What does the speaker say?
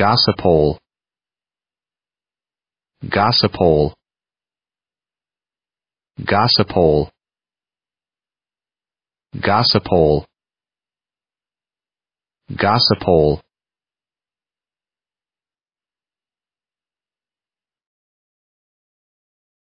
Gossipole. Gossipole. Gossipole. Gossipole. Gossipole.